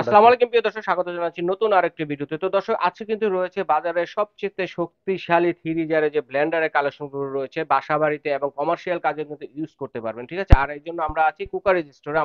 আসসালামু আলাইকুম প্রিয় দর্শক স্বাগত জানাচ্ছি নতুন আরেকটি ভিডিওতে তো দর্শক আজকে কিন্তু রয়েছে বাজারে সবচেয়ে শক্তিশালী যে ব্লেন্ডারের কালেকশনগুলো রয়েছে বাসা বাড়িতে এবং কমার্শিয়াল কাজে কিন্তু ইউজ করতে পারবেন ঠিক আছে আর এই জন্য আমরা আছি কুকার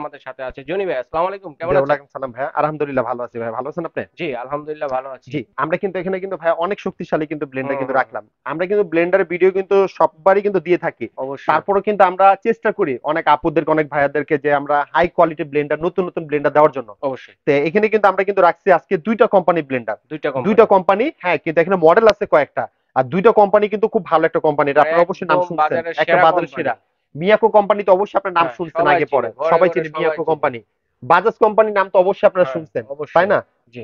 আমাদের সাথে আছে জনি ভাই আলাইকুম কেমন আছেন সালাম ভাই আলহামদুলিল্লাহ ভালো আছি ভাই ভালো আছেন আপনি জি আলহামদুলিল্লাহ ভালো আছি জি আমরা কিন্তু এখানে কিন্তু ভাই অনেক শক্তিশালী কিন্তু ব্লেন্ডার কিন্তু রাখলাম আমরা কিন্তু ব্লেন্ডার ভিডিও কিন্তু সববারই কিন্তু দিয়ে থাকি তারপরে কিন্তু আমরা চেষ্টা করি অনেক আপুদেরকে অনেক ভাইয়াদেরকে যে আমরা হাই কোয়ালিটি ব্লেন্ডার নতুন নতুন ব্লেন্ডার দেওয়ার জন্য অবশ্যই এখানে কিন্তু আমরা কিন্তু রাখছি আজকে দুইটা কোম্পানি ব্লেন্ডার দুইটা দুইটা কোম্পানি হ্যাঁ কিন্তু এখানে মডেল আছে কয়েকটা আর দুইটা কোম্পানি কিন্তু খুব ভালো একটা কোম্পানি এটা আপনারা অবশ্যই নাম শুনছেন একটা বাজারের সেরা মিয়াকো কোম্পানি তো অবশ্যই আপনার নাম হ্যাঁ, শুনছেন আগে পরে সবাই চিনি মিয়াকো কোম্পানি বাজাজ কোম্পানির নাম তো অবশ্যই আপনারা হ্যাঁ, শুনছেন তাই না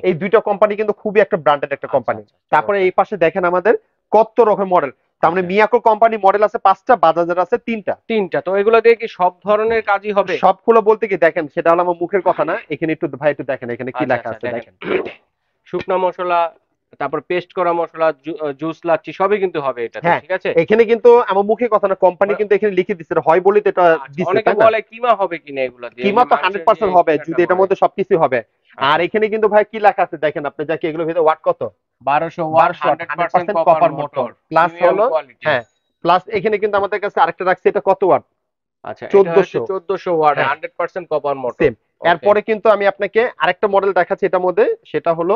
এই দুইটা কোম্পানি কিন্তু খুবই একটা ব্র্যান্ডেড একটা কোম্পানি আচ্ছা, আচ্ছা, তারপরে এই পাশে দেখেন আমাদের কত রকমের মডেল তার মিয়াকো কোম্পানি মডেল আছে পাঁচটা বাজাজের আছে তিনটা তিনটা তো এগুলো দিয়ে কি সব ধরনের কাজই হবে সবগুলো বলতে কি দেখেন সেটা হলো আমার মুখের কথা না এখানে একটু ভাই একটু দেখেন এখানে কি আচ্ছা, লেখা আচ্ছা, আছে দেখেন শুকনা মশলা তারপর পেস্ট করা মশলা জুস লাচ্ছি সবই কিন্তু হবে এটা হ্যাঁ, ঠিক আছে এখানে কিন্তু আমার মুখে কথা না কোম্পানি কিন্তু এখানে লিখে দিছে হয় বলে তো এটা আচ্ছা, দিছে অনেকে বলে কিমা হবে কিনা এগুলা দিয়ে কিমা তো 100% মানে হবে যদি এটার মধ্যে সবকিছু হবে আচ্ছা। আর এখানে কিন্তু ভাই কি লেখা আছে দেখেন আপনি যাকে এগুলো ভিতরে ওয়াট কত 1200 ওয়াট 100% কপার মোটর প্লাস হলো হ্যাঁ প্লাস এখানে কিন্তু আমাদের কাছে আরেকটা রাখছে এটা কত ওয়াট আচ্ছা 1400 1400 ওয়াট 100% কপার মোটর সেম এরপরে কিন্তু আমি আপনাকে আরেকটা মডেল দেখাচ্ছি এটার মধ্যে সেটা হলো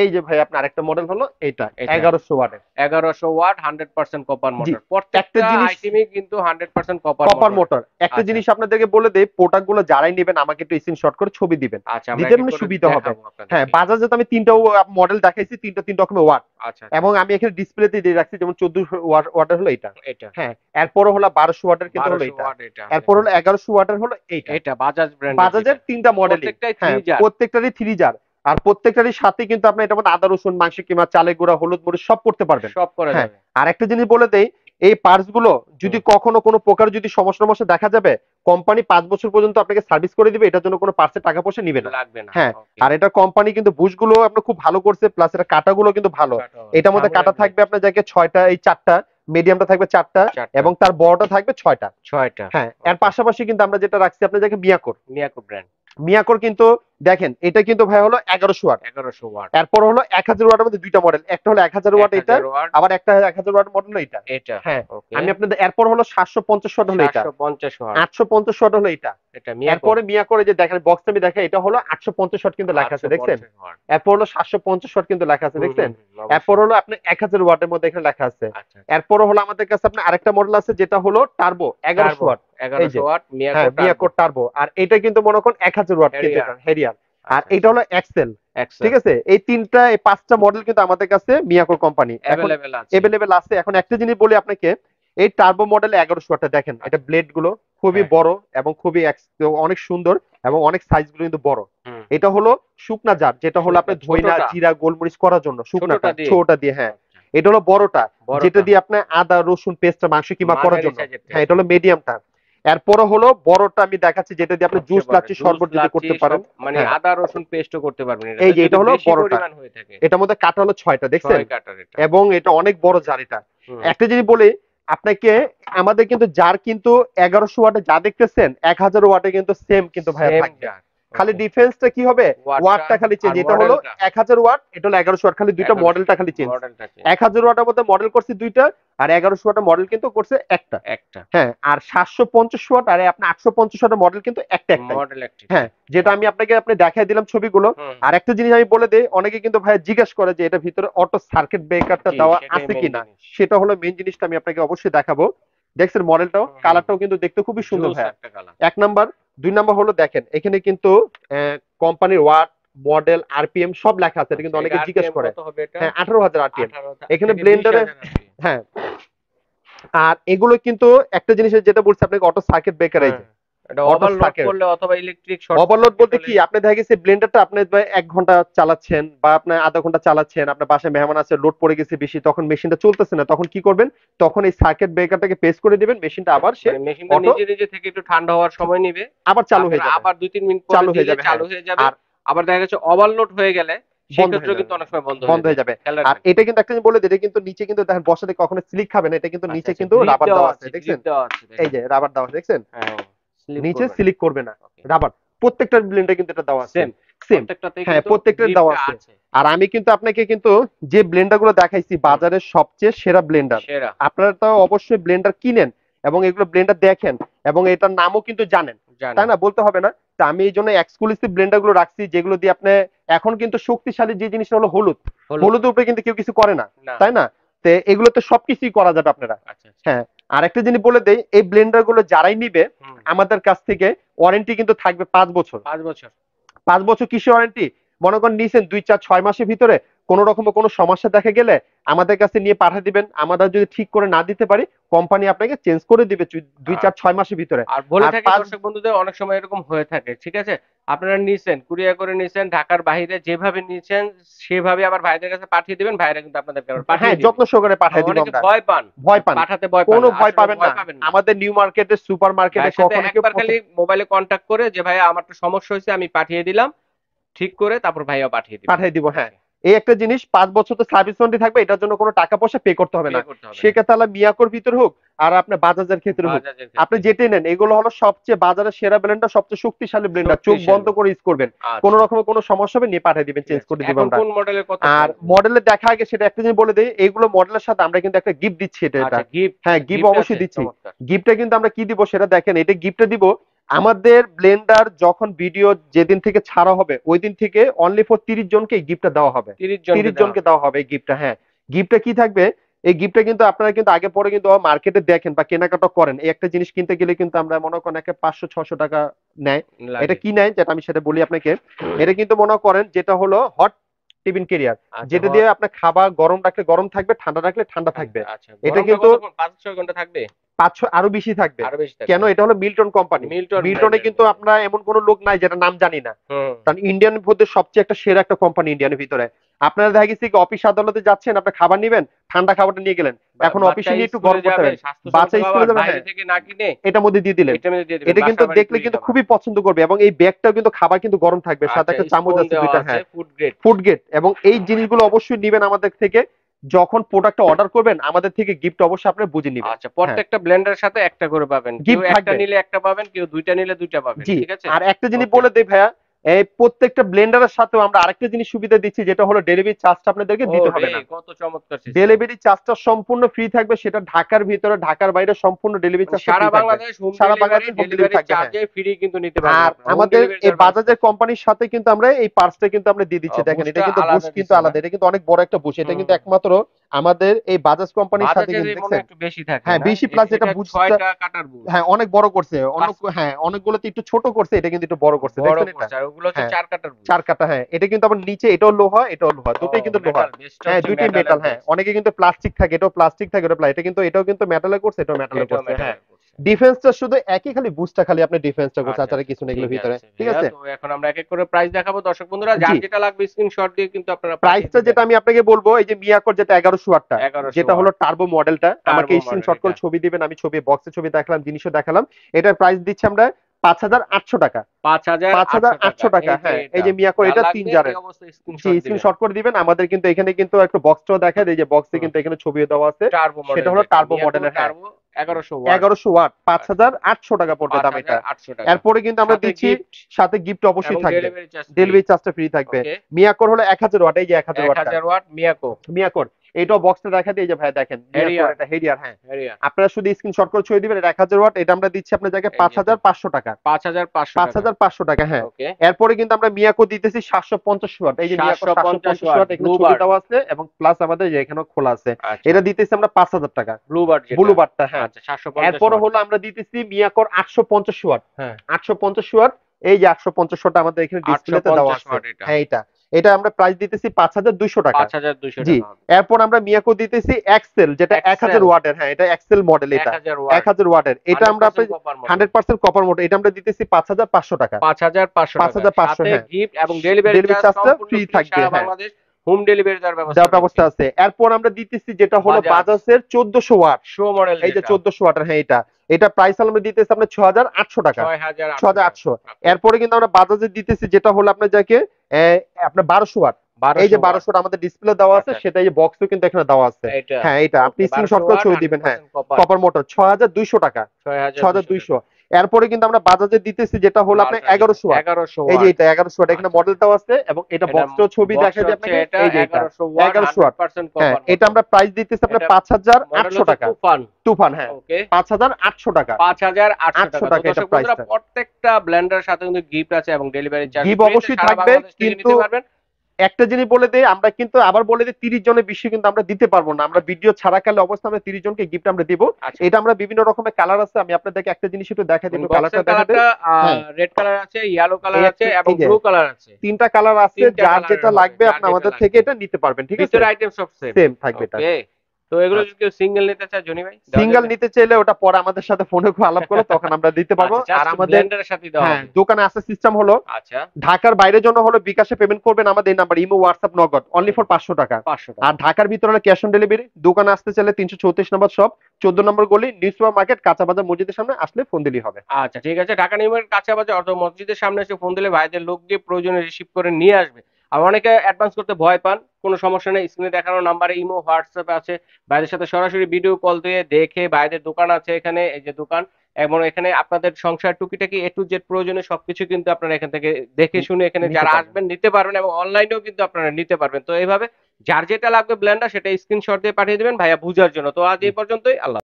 এই যে ভাই আপনার একটা মডেল হলো এটা 1100 ওয়াটের 1100 ওয়াট 100% কপার মোটর প্রত্যেকটা আইটেমই কিন্তু 100% কপার কপার মোটর একটা আচ্ছা। জিনিস আপনাদেরকে বলে দেই গুলো যারাই নেবেন আমাকে একটু স্ক্রিনশট করে ছবি দিবেন আচ্ছা, দিতে মানে সুবিধা হবে হ্যাঁ বাজাজে তো আমি তিনটা মডেল দেখাইছি তিনটা তিন রকমের ওয়াট আচ্ছা, আচ্ছা এবং আমি এখানে ডিসপ্লেতে দিয়ে রাখছি যেমন 14 ওয়াটের হলো এটা এটা হ্যাঁ এরপর হলো 1200 ওয়াটের কিন্তু হলো এটা হ্যাঁ। এরপর হলো 1100 ওয়াটের হলো এটা এটা বাজাজ ব্র্যান্ড বাজাজের তিনটা মডেল প্রত্যেকটাই থ্রি হ্যাঁ, জার প্রত্যেকটারই থ্রি জার আর প্রত্যেকটারই সাথে কিন্তু আপনি এটা মানে আদা রসুন মাংস কিমা চালে গুঁড়া হলুদ মরিচ সব করতে পারবেন সব করা হ্যাঁ, যাবে আর একটা জিনিস বলে দেই এই পার্স গুলো যদি কখনো কোনো প্রকার যদি সমস্যা সমস্যা দেখা যাবে কোম্পানি পাঁচ বছর পর্যন্ত আপনাকে সার্ভিস করে দিবে এটার জন্য কোনো পার্সে টাকা পয়সা নিবে না লাগবে না হ্যাঁ আর এটা কোম্পানি কিন্তু বুশ গুলো আপনার খুব ভালো করছে প্লাস এটা গুলো কিন্তু ভালো এটার মধ্যে কাটা থাকবে আপনার যাকে ছয়টা এই চারটা মিডিয়ামটা থাকবে চারটা এবং তার বড়টা থাকবে ছয়টা ছয়টা হ্যাঁ এর পাশাপাশি কিন্তু আমরা যেটা রাখছি আপনার যাকে মিয়াকোর মিয়াকোর ব্র্যান্ড মিয়াকোর কিন্তু দেখেন এটা কিন্তু ভাই হলো এগারোশো ওয়াট এগারোশো ওয়াট এরপর হলো এক হাজার ওয়াটের মধ্যে দুইটা মডেল একটা হলো এক হাজার ওয়াট এটা আবার একটা এক হাজার ওয়াট মডেল এটা এটা হ্যাঁ আমি আপনাদের এরপর হলো সাতশো পঞ্চাশ ওয়াট হলো এটা পঞ্চাশ ওয়াট আটশো পঞ্চাশ ওয়াট হলো এটা এরপরে মিয়া করে যে দেখেন বক্স আমি দেখা এটা হলো আটশো পঞ্চাশ কিন্তু লেখা আছে দেখছেন এরপর হলো সাতশো পঞ্চাশ শট কিন্তু লেখা আছে দেখছেন এরপর হলো আপনার এক হাজার ওয়াটের মধ্যে এখানে লেখা আছে আচ্ছা, আচ্ছা। এরপর হলো আমাদের কাছে আপনার আরেকটা মডেল আছে যেটা হলো টার্বো এগারোশো ওয়াট হ্যাঁ, আর এটা কিন্তু মনে ওয়াট হেরিয়ার আচ্ছা, আর এটা হলো এক্সেল ঠিক আছে এই তিনটা পাঁচটা মডেল কিন্তু আমাদের কাছে মিয়াকো কোম্পানি আছে এখন একটা জিনিস বলি আপনাকে এই টার্বো মডেল দেখেন এটা ব্লেড গুলো খুবই হ্যাঁ। বড় এবং খুবই অনেক সুন্দর এবং অনেক সাইজ গুলো কিন্তু বড় এটা হলো শুকনা জার যেটা হলো আপনার ধইনা জিরা গোলমরিচ করার জন্য শুকনাটা ছোটটা দিয়ে হ্যাঁ আচ্ছা। এটা হলো বড়টা যেটা দিয়ে আপনার আদা রসুন পেস্টটা মাংস কিমা করার জন্য হ্যাঁ এটা হলো মিডিয়ামটা এরপরও হলো বড়টা আমি দেখাচ্ছি যেটা দিয়ে আপনি জুস লাচ্ছি শরবত যদি করতে পারেন মানে হ্যাঁ। আদা রসুন পেস্টও করতে পারবেন এই যে এটা হলো বড়টা এটার মধ্যে কাটা হলো 6টা দেখছেন এবং এটা অনেক বড় জারিটা একটা যদি বলি আপনাকে আমাদের কিন্তু জার কিন্তু 1100 ওয়াটে যা দেখতেছেন 1000 ওয়াটে কিন্তু সেম কিন্তু ভাইয়া থাকবে খালি ডিফেন্সটা কি হবে ওয়াটটা খালি চেঞ্জ এটা হলো 1000 ওয়াট এটা হলো 1100 ওয়াট খালি দুইটা মডেলটা খালি চেঞ্জ 1000 ওয়াটের মধ্যে মডেল করছি দুইটা আর 1100 ওয়াটের মডেল কিন্তু করছে একটা একটা হ্যাঁ আর 750 ওয়াট আর আপনি 850 ওয়াটের মডেল কিন্তু একটা একটা মডেল একটা হ্যাঁ যেটা আমি আপনাকে আপনি দেখাই দিলাম ছবিগুলো আর একটা জিনিস আমি বলে দেই অনেকে কিন্তু ভাই জিজ্ঞেস করে যে এটা ভিতরে অটো সার্কিট ব্রেকারটা দেওয়া আছে কিনা সেটা হলো মেইন জিনিসটা আমি আপনাকে অবশ্যই দেখাবো দেখছেন মডেলটাও কালারটাও কিন্তু দেখতে খুবই সুন্দর ভাই এক নাম্বার দুই নম্বর হলো দেখেন এখানে কিন্তু কোম্পানির ওয়াট মডেল আরপিএম সব লেখা আছে কিন্তু আচ্ছা, অনেকে জিজ্ঞেস করে হ্যাঁ আঠারো হাজার আরপিএম এখানে ব্লেন্ডারে হ্যাঁ আর এগুলো কিন্তু একটা জিনিসের যেটা বলছি আপনাকে অটো সার্কিট ব্রেকার এই এক ঘন্টা চালাচ্ছেন বা আপনি আধা ঘন্টা চালাচ্ছেন আপনার আছে লোড গেছে বেশি তখন মেশিনটা চলতেছে না তখন কি করবেন তখন আবার মানে ঠান্ডা হওয়ার সময় আবার চালু হয়ে যাবে আবার দুই তিন মিনিট হ্যাঁ। চালু হয়ে যাবে আবার দেখা হয়ে গেলে কিন্তু অনেক সময় বন্ধ হয়ে যাবে এটা কিন্তু বলে কিন্তু নিচে কিন্তু দেখেন বসাতে কখনো স্লিক খাবে না এটা কিন্তু আচ্ছা, নিচে আচ্ছা। কিন্তু রাবার দেওয়া আছে দেখছেন এই যে রাবার দেওয়া দেখছেন নিচে সিলিক করবে না রাবার প্রত্যেকটা ব্লেন্ডে কিন্তু এটা দেওয়া আছে সেম হ্যাঁ প্রত্যেকটা দেওয়া আছে আর আমি কিন্তু আপনাকে কিন্তু যে ব্লেন্ডার গুলো দেখাইছি বাজারের সবচেয়ে সেরা ব্লেন্ডার আপনারা তো অবশ্যই ব্লেন্ডার কিনেন এবং এগুলো ব্লেন্ডার দেখেন এবং এটার নামও কিন্তু জানেন তাই না বলতে হবে না তা আমি এই জন্য এক্সক্লুসিভ ব্লেন্ডার গুলো রাখছি যেগুলো দিয়ে আপনি এখন কিন্তু শক্তিশালী যে জিনিসটা হলো হলুদ হলুদের উপরে কিন্তু কেউ কিছু করে না তাই না তে এগুলোতে সবকিছুই করা যাবে আপনারা আচ্ছা, আচ্ছা। হ্যাঁ আর একটা জিনিস বলে দেই এই ব্লেন্ডার গুলো যারাই নিবে আমাদের কাছ থেকে ওয়ারেন্টি কিন্তু থাকবে পাঁচ বছর পাঁচ বছর পাঁচ বছর কৃষি ওয়ারেন্টি মনে করেন নিয়েছেন দুই চার ছয় মাসের ভিতরে কোনো রকম কোনো সমস্যা দেখা গেলে আমাদের কাছে নিয়ে পাঠিয়ে দিবেন আমরা যদি ঠিক করে না দিতে পারি কোম্পানি আপনাকে চেঞ্জ করে দিবে দুই চার ছয় মাসের ভিতরে আর বলে দর্শক বন্ধুদের অনেক সময় এরকম হয়ে থাকে ঠিক আছে আপনারা নিছেন কুরিয়া করে নিছেন ঢাকার বাইরে যেভাবে নিছেন সেভাবে আবার ভাইদের কাছে পাঠিয়ে দিবেন ভাইরা কিন্তু আপনাদের হ্যাঁ যত্ন সহকারে পাঠিয়ে দিবেন ভয় পান ভয় পান পাঠাতে ভয় পান কোনো ভয় পাবেন না আমাদের নিউ মার্কেটে সুপার মার্কেটে কখনো একবার খালি মোবাইলে কন্টাক্ট করে যে ভাই আমার তো সমস্যা হয়েছে আমি পাঠিয়ে দিলাম ঠিক করে তারপর ভাইয়া পাঠিয়ে দিব পাঠিয়ে দিব হ্যাঁ এই একটা জিনিস পাঁচ বছর তো সার্ভিস ওয়ারেন্টি থাকবে এটার জন্য কোনো টাকা পয়সা পে করতে হবে না সেক্ষেত্রে মিয়াকোর ভিতর হোক আর আপনার বাজাজের ক্ষেত্রে হোক আপনি যেটাই নেন এগুলো হলো সবচেয়ে বাজারের সেরা ব্র্যান্ডটা সবচেয়ে শক্তিশালী ব্র্যান্ডটা চোখ বন্ধ করে ইউজ করবেন আচ্ছা। কোন রকমের কোনো সমস্যা হবে নিয়ে পাঠিয়ে দিবেন চেঞ্জ করে দিবেন কোন মডেলের কথা আর মডেলের দেখা আগে সেটা একটা জিনিস বলে দেই এগুলো মডেলের সাথে আমরা কিন্তু একটা গিফট দিচ্ছি এটা এটা আচ্ছা, হ্যাঁ গিফট অবশ্যই দিচ্ছি গিফটটা কিন্তু আমরা কি দিব সেটা দেখেন এটা গিফটটা দিব আমাদের ব্লেন্ডার যখন ভিডিও যেদিন থেকে ছাড়া হবে ওই দিন থেকে অনলি ফর তিরিশ জনকে এই গিফটটা দেওয়া হবে তিরিশ জনকে দেওয়া হবে এই গিফটটা হ্যাঁ গিফটটা কি থাকবে এই গিফটটা কিন্তু আপনারা কিন্তু আগে পরে কিন্তু মার্কেটে দেখেন বা কেনাকাটা করেন এই একটা জিনিস কিনতে গেলে কিন্তু আমরা মনে করেন একটা পাঁচশো ছশো টাকা নেয় এটা কি নেয় যেটা আমি সেটা বলি আপনাকে এটা কিন্তু মনে করেন যেটা হলো হট টিফিন কেরিয়ার যেটা দিয়ে আপনার খাবার গরম রাখলে গরম থাকবে ঠান্ডা রাখলে ঠান্ডা থাকবে আচ্ছা, এটা কিন্তু পাঁচ ছয় ঘন্টা থাকবে পাঁচশো আরো বেশি থাকবে কেন এটা হলো মিল্টন কোম্পানি মিল্টনে কিন্তু আপনার এমন কোন লোক নাই যেটা নাম জানি না কারণ ইন্ডিয়ান মধ্যে সবচেয়ে একটা সেরা একটা কোম্পানি ইন্ডিয়ানের ভিতরে আপনারা দেখা গেছে অফিস আদালতে যাচ্ছেন আপনি খাবার নিবেন ঠান্ডা খাবারটা নিয়ে গেলেন এখন অফিসে নিয়ে একটু গরম করতে বাচ্চা স্কুলে যাবে হ্যাঁ। থেকে এটার মধ্যে দিয়ে দিলেন এটা কিন্তু দেখলে কিন্তু খুবই পছন্দ করবে এবং এই ব্যাগটাও কিন্তু খাবার কিন্তু গরম থাকবে সাথে আচ্ছা, একটা চামচ আছে দুইটা হ্যাঁ ফুড গ্রেড এবং এই জিনিসগুলো অবশ্যই নিবেন আমাদের থেকে যখন প্রোডাক্ট অর্ডার করবেন আমাদের থেকে গিফট অবশ্যই আপনি বুঝে নেবেন আচ্ছা প্রত্যেকটা ব্লেন্ডারের হ্যাঁ। সাথে একটা করে পাবেন কেউ একটা নিলে একটা পাবেন কেউ দুইটা নিলে দুইটা পাবেন ঠিক আছে আর একটা জিনিস বলে দেই ভাইয়া এই প্রত্যেকটা ব্লেন্ডারের সাথেও আমরা আরেকটা জিনিস সুবিধা দিচ্ছি যেটা হলো ডেলিভারি চার্জটা আপনাদেরকে দিতে হবে না কত চমৎকার ডেলিভারি চার্জটা সম্পূর্ণ ফ্রি থাকবে সেটা ঢাকার ভিতরে ঢাকার বাইরে সম্পূর্ণ ডেলিভারি চার্জ সারা বাংলাদেশ সারা বাংলাদেশ ডেলিভারি চার্জে ফ্রি কিন্তু নিতে পারবেন আর আমাদের এই বাজাজের কোম্পানির সাথে কিন্তু আমরা এই পার্টসটা কিন্তু আমরা দিয়ে দিচ্ছি দেখেন এটা কিন্তু বুশ কিন্তু আলাদা হ্যাঁ। এটা কিন্তু অনেক বড় একটা বুশ এটা কিন্তু একমাত্র আমাদের এই বাজাজ কোম্পানির সাথে হ্যাঁ বেশি প্লাস যেটা হ্যাঁ অনেক বড় করছে অনেক হ্যাঁ অনেকগুলোতে একটু ছোট করছে এটা কিন্তু একটু বড় করছে হ্যাঁ। চার কাটা হ্যাঁ এটা কিন্তু আবার নিচে এটাও লোহা এটাও লোহা দুটোই কিন্তু লোহা হ্যাঁ দুটোই মেটাল হ্যাঁ অনেকে কিন্তু প্লাস্টিক থাকে এটাও প্লাস্টিক থাকে এটা কিন্তু এটাও কিন্তু মেটালে করছে এটাও মেটালে করছে হ্যাঁ ডিফেন্সটা শুধু একই খালি বুস্টটা খালি আপনি ডিফেন্সটা করতে আচারে কিছু নেই এগুলোর ভিতরে ঠিক আছে তো এখন আমরা এক এক করে প্রাইস দেখাবো দর্শক বন্ধুরা যা যেটা লাগবে স্ক্রিনশট দিয়ে কিন্তু আপনারা প্রাইসটা যেটা আমি আপনাকে বলবো এই যে মিয়াকর যেটা 1108টা যেটা হলো টার্বো মডেলটা আমাকে স্ক্রিনশট করে ছবি দিবেন আমি ছবি বক্সে ছবি দেখালাম জিনিসও দেখালাম এটার প্রাইস দিচ্ছি আমরা পাঁচ হাজার আটশো টাকা আমাদের কিন্তু এখানে কিন্তু একটা বক্সটাও দেখা দেয় যে বক্সে কিন্তু এখানে ছবিও দেওয়া আছে সেটা হলো টার্বো মডেলের হ্যাঁ এগারোশো ওয়াট পাঁচ হাজার আটশো টাকা পড়বে দাম এটা এরপরে কিন্তু আমরা দিচ্ছি সাথে গিফট অবশ্যই থাকবে ডেলিভারি চার্জটা ফ্রি থাকবে মিয়াকোর হলো এক হাজার ওয়াট এই যে এক হাজার ওয়াট মিয়াকো মিয়াকোর এটাও বক্সটা যে ভাই দেখেন হেরিয়ার হ্যাঁ আপনারা শুধু স্ক্রিনশট করে দিবেন ওয়াট এটা আমরা দিচ্ছি আপনার জায়গায় টাকা টাকা হ্যাঁ এরপরে কিন্তু আমরা মিয়াকো দিতেছি ওয়াট এই যে এখানে আছে এবং প্লাস আমাদের খোলা আছে আচ্ছা। এটা দিতেছি আমরা হাজার টাকা ব্লু বার্ড হ্যাঁ আচ্ছা এরপরে হলো আমরা দিতেছি মিয়াকোর পঞ্চাশ ওয়াট হ্যাঁ পঞ্চাশ ওয়াট এই যে আটশো পঞ্চাশটা আমাদের এখানে ডিসপ্লেতে দেওয়া আছে হ্যাঁ এটা এটা আমরা প্রাইস দিতেছি পাঁচ হাজার দুইশো টাকা জি এরপর আমরা মিয়াকো দিতেছি এক্সেল যেটা এক হাজার ওয়াটের হ্যাঁ এটা এক্সেল মডেল এটা এক হাজার ওয়াটের এটা আমরা হান্ড্রেড পার্সেন্ট কপার মোটর এটা আমরা দিতেছি পাঁচ হাজার পাঁচশো টাকা পাঁচ হাজার পাঁচশো পাঁচ হাজার পাঁচশো ডেলিভারি চার্জটা ফ্রি থাকবে হ্যাঁ। হোম ডেলিভারি দেওয়ার ব্যবস্থা দেওয়ার ব্যবস্থা আছে এরপর আমরা দিতেছি যেটা হলো বাজাজের 1400 ওয়াট শো মডেল এই যে 1400 ওয়াট হ্যাঁ এটা এটা প্রাইস আমরা দিতেছি আপনার 6800 টাকা 6800 এরপরে কিন্তু আমরা বাজাজের দিতেছি যেটা হলো আপনার যাকে আপনার 1200 ওয়াট এই যে 1200 আমাদের ডিসপ্লে দেওয়া আছে আচ্ছা। সেটা এই বক্সও কিন্তু এখানে দেওয়া আছে হ্যাঁ এটা আপনি স্ক্রিনশট করে ছবি দিবেন হ্যাঁ কপার মোটর 6200 টাকা 6200 এরপরে কিন্তু আমরা বাজাজের দিতেছি যেটা হলো আপনার এগারোশো এগারোশো এই যে এটা এগারোশো এখানে মডেলটাও আছে এবং এটা বস্ত্র ছবি দেখা যায় এগারোশো হ্যাঁ, এটা আমরা প্রাইস দিতেছি আপনার পাঁচ হাজার আটশো টাকা তুফান হ্যাঁ পাঁচ হাজার আটশো টাকা পাঁচ হাজার আটশো টাকা প্রত্যেকটা সাথে কিন্তু গিফট আছে এবং ডেলিভারি অবশ্যই থাকবে কিন্তু একটা জিনিস বলে দেয় আমরা কিন্তু আবার বলে দিই তিরিশ জনের বেশি কিন্তু আমরা দিতে পারবো না আমরা ভিডিও ছাড়া কালে অবস্থা আমরা তিরিশ জনকে গিফট আমরা দিব আচ্ছা। এটা আমরা বিভিন্ন রকমের কালার আছে আমি আপনাদেরকে একটা জিনিস একটু দেখা দিব কালারটা দেখা রেড কালার আছে ইয়েলো কালার আছে এবং ব্লু কালার আছে তিনটা কালার আছে যার যেটা লাগবে আপনি আমাদের থেকে এটা নিতে পারবেন ঠিক আছে আইটেম সব সেম থাকবে এটা তো এগুলো যদি সিঙ্গেল আচ্ছা। নিতে চায় জনি ভাই সিঙ্গেল নিতে চাইলে ওটা পরে আমাদের সাথে ফোনে আলাপ তখন আমরা দিতে পারবো আচ্ছা, আর আমাদের হ্যাঁ দোকানে সিস্টেম হলো আচ্ছা ঢাকার বাইরের জন্য হলো বিকাশে পেমেন্ট করবেন আমাদের number imo WhatsApp Nagad only for 500 taka 500 আর ঢাকার ভিতরে হলো ক্যাশ অন ডেলিভারি দোকানে আসতে চাইলে 334 নম্বর শপ 14 নম্বর গলি নিউ সুপার মার্কেট বাজার মসজিদের সামনে আসলে ফোন দিলেই হবে আচ্ছা ঠিক আছে ঢাকা নিউ মার্কেট বাজার অর্থাৎ মসজিদের সামনে এসে ফোন দিলে ভাইদের লোক দিয়ে প্রয়োজনে রিসিভ করে নিয়ে আসবে আর অনেকে অ্যাডভান্স করতে ভয় পান কোনো সমস্যা নেই স্ক্রিনে দেখানো নাম্বারে ইমো হোয়াটসঅ্যাপে আছে ভাইদের সাথে সরাসরি ভিডিও কল দিয়ে দেখে ভাইদের দোকান আছে এখানে এই যে দোকান এবং এখানে আপনাদের সংসার টুকিটাকি এ টু জেড প্রয়োজনে সবকিছু কিন্তু আপনারা এখান থেকে দেখে শুনে এখানে যারা আসবেন নিতে পারবেন এবং অনলাইনেও কিন্তু আপনারা নিতে পারবেন তো এইভাবে যার যেটা লাগবে ব্ল্যান্ডার সেটা স্ক্রিনশট দিয়ে পাঠিয়ে দেবেন ভাইয়া বুঝার জন্য তো আজ এই পর্যন্তই আল্লাহ